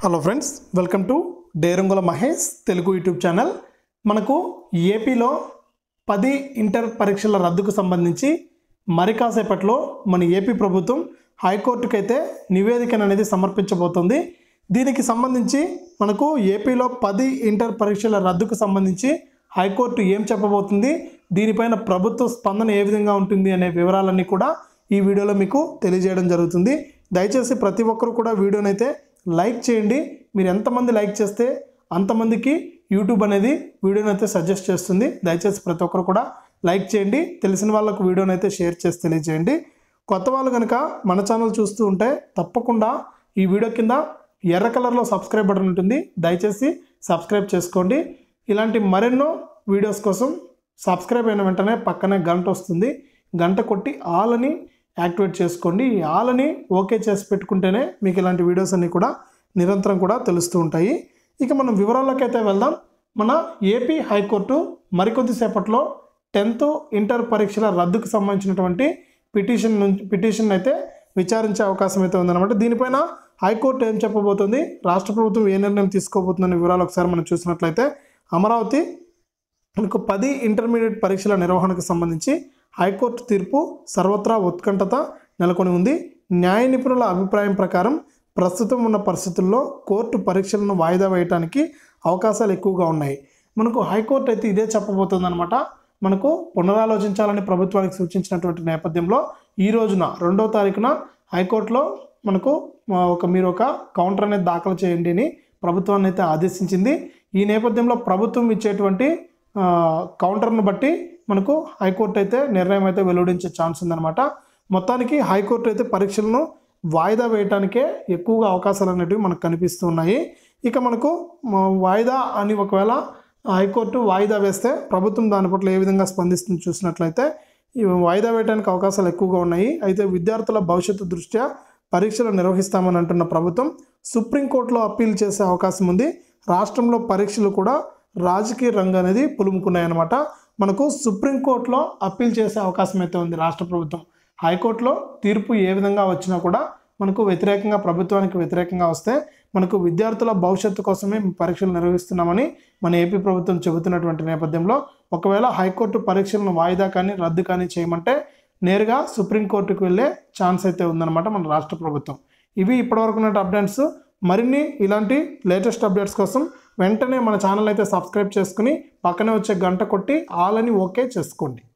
hello friends welcome to Derangula Mahesh Telugu YouTube channel మనకు ఏపీలో పది ఇంటర్ పరీక్షల రద్దుకు సంబంధించి మరి కాసేపట్లో మన ఏపీ ప్రభుత్వం హైకోర్టుకైతే నివేదికను అనేది సమర్పించబోతుంది దీనికి సంబంధించి మనకు ఏపీలో పది ఇంటర్ పరీక్షల రద్దుకు సంబంధించి హైకోర్టు ఏం చెప్పబోతుంది దీనిపైన ప్రభుత్వ స్పందన ఏ విధంగా ఉంటుంది అనే వివరాలన్నీ కూడా ఈ వీడియోలో మీకు తెలియజేయడం జరుగుతుంది దయచేసి ప్రతి ఒక్కరు కూడా వీడియోనైతే లైక్ చేయండి మీరు ఎంతమంది లైక్ చేస్తే అంతమందికి యూట్యూబ్ అనేది వీడియోని అయితే సజెస్ట్ చేస్తుంది దయచేసి ప్రతి ఒక్కరు కూడా లైక్ చేయండి తెలిసిన వాళ్ళకు వీడియోని అయితే షేర్ చేసి తెలియజేయండి కొత్త వాళ్ళు కనుక మన ఛానల్ చూస్తూ ఉంటే తప్పకుండా ఈ వీడియో కింద ఎర్ర కలర్లో సబ్స్క్రైబ్ బటన్ ఉంటుంది దయచేసి సబ్స్క్రైబ్ చేసుకోండి ఇలాంటి మరెన్నో వీడియోస్ కోసం సబ్స్క్రైబ్ అయిన వెంటనే పక్కనే గంట వస్తుంది గంట కొట్టి ఆల్ అని యాక్టివేట్ చేసుకోండి ఆల్ ఓకే చేసి పెట్టుకుంటేనే మీకు ఇలాంటి వీడియోస్ అన్నీ కూడా నిరంతరం కూడా తెలుస్తూ ఉంటాయి ఇక మనం వివరాల్లోకైతే వెళ్దాం మన ఏపీ హైకోర్టు మరికొద్దిసేపట్లో టెన్త్ ఇంటర్ పరీక్షల రద్దుకు సంబంధించినటువంటి పిటిషన్ నుంచి పిటిషన్ అయితే విచారించే అవకాశం అయితే ఉందన్నమాట దీనిపైన హైకోర్టు ఏం చెప్పబోతుంది రాష్ట్ర ప్రభుత్వం ఏ నిర్ణయం తీసుకోబోతుందనే వివరాలు ఒకసారి మనం చూసినట్లయితే అమరావతి మనకు పది ఇంటర్మీడియట్ పరీక్షల నిర్వహణకు సంబంధించి హైకోర్టు తీర్పు సర్వత్రా ఉత్కంఠత నెలకొని ఉంది న్యాయ నిపుణుల అభిప్రాయం ప్రకారం ప్రస్తుతం ఉన్న పరిస్థితుల్లో కోర్టు పరీక్షలను వాయిదా వేయడానికి అవకాశాలు ఎక్కువగా ఉన్నాయి మనకు హైకోర్టు అయితే ఇదే చెప్పబోతుందన్నమాట మనకు పునరాలోచించాలని ప్రభుత్వానికి సూచించినటువంటి నేపథ్యంలో ఈ రోజున రెండో తారీఖున హైకోర్టులో మనకు ఒక మీరు ఒక కౌంటర్ అనేది దాఖలు చేయండి అని ప్రభుత్వాన్ని అయితే ఆదేశించింది ఈ నేపథ్యంలో ప్రభుత్వం ఇచ్చేటువంటి కౌంటర్ను బట్టి మనకు హైకోర్టు అయితే నిర్ణయం అయితే వెలువడించే ఛాన్స్ ఉందన్నమాట మొత్తానికి హైకోర్టు అయితే పరీక్షలను వాయిదా వేయటానికే ఎక్కువగా అవకాశాలు అనేటివి మనకు కనిపిస్తున్నాయి ఇక మనకు వాయిదా అని ఒకవేళ హైకోర్టు వాయిదా వేస్తే ప్రభుత్వం దాని పట్ల ఏ విధంగా స్పందిస్తుంది చూసినట్లయితే వాయిదా వేయడానికి అవకాశాలు ఎక్కువగా ఉన్నాయి అయితే విద్యార్థుల భవిష్యత్తు దృష్ట్యా పరీక్షలు నిర్వహిస్తామని అంటున్న ప్రభుత్వం సుప్రీంకోర్టులో అప్పీల్ చేసే అవకాశం ఉంది రాష్ట్రంలో పరీక్షలు కూడా రాజకీయ రంగు అనేది పులుముకున్నాయన్నమాట మనకు సుప్రీంకోర్టులో అప్పీల్ చేసే అవకాశం అయితే ఉంది రాష్ట్ర ప్రభుత్వం హైకోర్టులో తీర్పు ఏ విధంగా వచ్చినా కూడా మనకు వ్యతిరేకంగా ప్రభుత్వానికి వ్యతిరేకంగా వస్తే మనకు విద్యార్థుల భవిష్యత్తు కోసమే పరీక్షలు నిర్వహిస్తున్నామని మన ఏపీ ప్రభుత్వం చెబుతున్నటువంటి నేపథ్యంలో ఒకవేళ హైకోర్టు పరీక్షలను వాయిదా కానీ రద్దు కానీ చేయమంటే నేరుగా సుప్రీంకోర్టుకు వెళ్ళే ఛాన్స్ అయితే ఉందన్నమాట మన రాష్ట్ర ప్రభుత్వం ఇవి ఇప్పటివరకు ఉన్న అప్డేట్స్ మరిన్ని ఇలాంటి లేటెస్ట్ అప్డేట్స్ కోసం వెంటనే మన ఛానల్ అయితే సబ్స్క్రైబ్ చేసుకుని పక్కనే వచ్చే గంట కొట్టి ఆల్ అని ఓకే చేసుకోండి